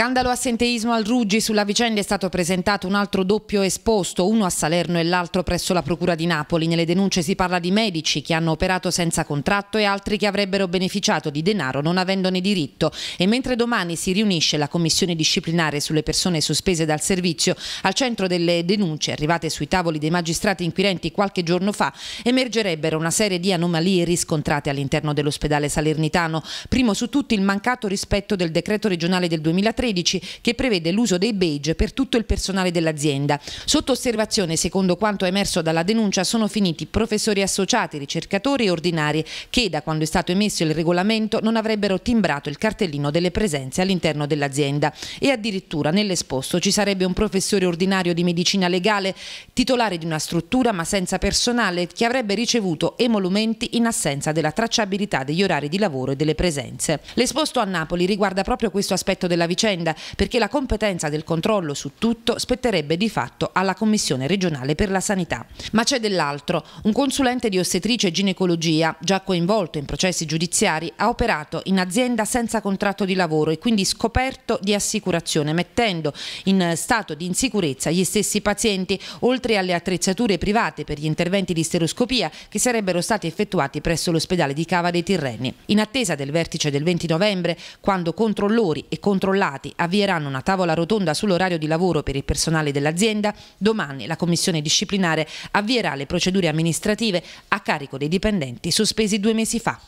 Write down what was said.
Scandalo assenteismo al Ruggi, sulla vicenda è stato presentato un altro doppio esposto, uno a Salerno e l'altro presso la Procura di Napoli. Nelle denunce si parla di medici che hanno operato senza contratto e altri che avrebbero beneficiato di denaro non avendone diritto. E mentre domani si riunisce la Commissione disciplinare sulle persone sospese dal servizio, al centro delle denunce arrivate sui tavoli dei magistrati inquirenti qualche giorno fa, emergerebbero una serie di anomalie riscontrate all'interno dell'ospedale salernitano. Primo su tutti il mancato rispetto del decreto regionale del 2013 2013 che prevede l'uso dei beige per tutto il personale dell'azienda. Sotto osservazione, secondo quanto emerso dalla denuncia, sono finiti professori associati, ricercatori e ordinari che da quando è stato emesso il regolamento non avrebbero timbrato il cartellino delle presenze all'interno dell'azienda e addirittura nell'esposto ci sarebbe un professore ordinario di medicina legale titolare di una struttura ma senza personale che avrebbe ricevuto emolumenti in assenza della tracciabilità degli orari di lavoro e delle presenze. L'esposto a Napoli riguarda proprio questo aspetto della vicenda vicenda perché la competenza del controllo su tutto spetterebbe di fatto alla Commissione regionale per la sanità. Ma c'è dell'altro. Un consulente di ostetrice e ginecologia, già coinvolto in processi giudiziari, ha operato in azienda senza contratto di lavoro e quindi scoperto di assicurazione, mettendo in stato di insicurezza gli stessi pazienti, oltre alle attrezzature private per gli interventi di steroscopia che sarebbero stati effettuati presso l'ospedale di Cava dei Tirreni. In attesa del vertice del 20 novembre, quando controllori e controllati sindacati avvieranno una tavola rotonda sull'orario di lavoro per il personale dell'azienda. Domani la commissione disciplinare avvierà le procedure amministrative a carico dei dipendenti sospesi due mesi fa.